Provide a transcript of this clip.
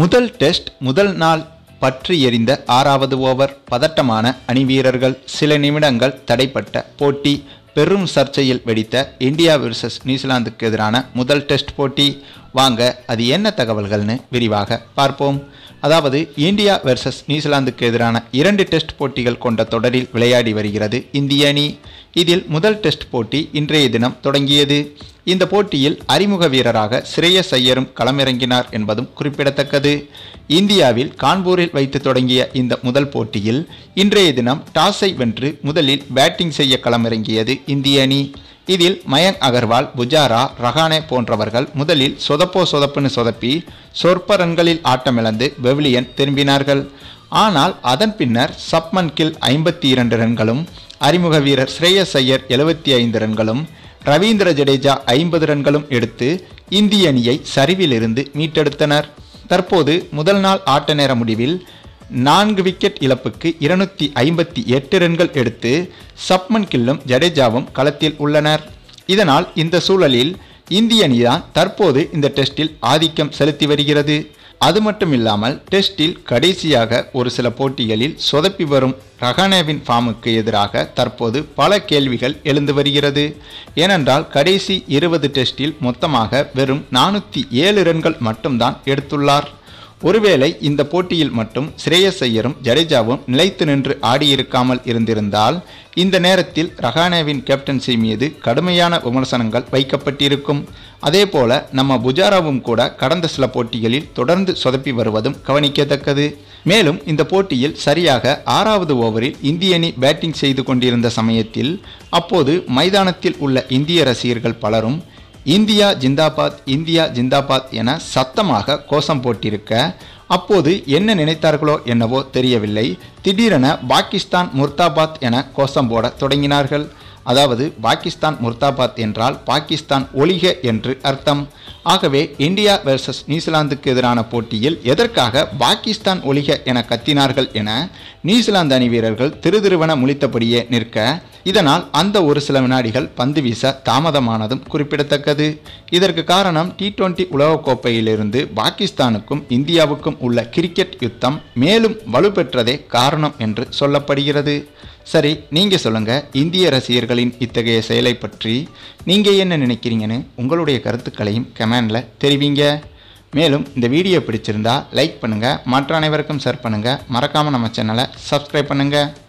முதல் டெஸ்ட் முதல் நாள் பற்றி எறிந்த ஆறாவது ஓவர் பதட்டமான அணி வீரர்கள் சில நிமிடங்கள் தடைப்பட்ட போட்டி பெரும் சர்ச்சையில் வெடித்த இந்தியா வெர்சஸ் நியூசிலாந்துக்கு எதிரான முதல் டெஸ்ட் போட்டி வாங்க அது என்ன தகவல்கள்னு விரிவாக பார்ப்போம் அதாவது இந்தியா வெர்சஸ் நியூசிலாந்துக்கு எதிரான இரண்டு டெஸ்ட் போட்டிகள் கொண்ட தொடரில் விளையாடி வருகிறது இந்திய அணி இதில் முதல் டெஸ்ட் போட்டி இன்றைய தினம் தொடங்கியது இந்த போட்டியில் அறிமுக வீரராக சிறைய ஐயரும் களமிறங்கினார் என்பதும் குறிப்பிடத்தக்கது இந்தியாவில் கான்பூரில் வைத்து தொடங்கிய இந்த முதல் போட்டியில் இன்றைய தினம் டாஸை வென்று முதலில் பேட்டிங் செய்ய களமிறங்கியது இந்திய அணி இதில் மயங் அகர்வால் புஜாரா ரஹானே போன்றவர்கள் முதலில் சொதப்போ சொதப்புன்னு சொதப்பி சொற்ப ரன்களில் ஆட்டமிழந்து வெவிலியன் திரும்பினார்கள் ஆனால் அதன் பின்னர் சப்மன் கில் ஐம்பத்தி இரண்டு ரன்களும் அறிமுக வீரர் ஸ்ரேயஸ் ஐயர் எழுபத்தி ஐந்து ரன்களும் ரவீந்திர ஜடேஜா ஐம்பது ரன்களும் எடுத்து இந்திய அணியை சரிவிலிருந்து மீட்டெடுத்தனர் தற்போது முதல் நாள் ஆட்ட நேர முடிவில் நான்கு விக்கெட் இழப்புக்கு இருநூத்தி ஐம்பத்தி எட்டு ரன்கள் எடுத்து சப்மன் கில்லும் ஜடேஜாவும் களத்தில் உள்ளனர் இதனால் இந்த சூழலில் இந்திய அணிதான் தற்போது இந்த டெஸ்டில் ஆதிக்கம் செலுத்தி வருகிறது அது மட்டும் இல்லாமல் டெஸ்டில் கடைசியாக ஒரு சில போட்டிகளில் சொதப்பி வரும் ரஹானேவின் ஃபார்முக்கு எதிராக தற்போது பல கேள்விகள் எழுந்து வருகிறது ஏனென்றால் கடைசி இருபது டெஸ்டில் மொத்தமாக வெறும் நானூற்றி ஏழு ரன்கள் மட்டும்தான் எடுத்துள்ளார் ஒருவேளை இந்த போட்டியில் மட்டும் ஸ்ரேயஸ் ஐயரும் ஜடேஜாவும் நிலைத்து நின்று ஆடியிருக்காமல் இருந்திருந்தால் இந்த நேரத்தில் ரஹானேவின் கேப்டன்சி மீது கடுமையான விமர்சனங்கள் வைக்கப்பட்டிருக்கும் அதேபோல நம்ம புஜாராவும் கூட கடந்த சில போட்டிகளில் தொடர்ந்து சொதப்பி வருவதும் கவனிக்கத்தக்கது மேலும் இந்த போட்டியில் சரியாக ஆறாவது ஓவரில் இந்திய அணி பேட்டிங் செய்து கொண்டிருந்த சமயத்தில் அப்போது மைதானத்தில் உள்ள இந்திய ரசிகர்கள் பலரும் இந்தியா ஜிந்தாபாத் இந்தியா ஜிந்தாபாத் என சத்தமாக கோஷம் போட்டிருக்க அப்போது என்ன நினைத்தார்களோ என்னவோ தெரியவில்லை திடீரென பாகிஸ்தான் முர்தாபாத் என கோஷம் போட தொடங்கினார்கள் அதாவது பாகிஸ்தான் முர்தாபாத் என்றால் பாகிஸ்தான் ஒளிக என்று அர்த்தம் ஆகவே இந்தியா வெர்சஸ் நியூசிலாந்துக்கு எதிரான போட்டியில் எதற்காக பாகிஸ்தான் ஒளிக என கத்தினார்கள் என நியூசிலாந்து அணி வீரர்கள் திருதிருவன முழித்தபடியே நிற்க இதனால் அந்த ஒரு சில வினாடிகள் பந்து வீச தாமதமானதும் குறிப்பிடத்தக்கது இதற்கு காரணம் டி டுவெண்டி உலகக்கோப்பையிலிருந்து பாகிஸ்தானுக்கும் இந்தியாவுக்கும் உள்ள கிரிக்கெட் யுத்தம் மேலும் வலுப்பெற்றதே காரணம் என்று சொல்லப்படுகிறது சரி நீங்கள் சொல்லுங்கள் இந்திய ரசிகர்களின் இத்தகைய செயலை பற்றி நீங்கள் என்ன நினைக்கிறீங்கன்னு உங்களுடைய கருத்துக்களையும் கமெண்டில் தெரிவிங்க மேலும் இந்த வீடியோ பிடிச்சிருந்தா லைக் பண்ணுங்கள் மற்ற அனைவருக்கும் ஷேர் பண்ணுங்கள் மறக்காமல் நம்ம சேனலை சப்ஸ்கிரைப் பண்ணுங்கள்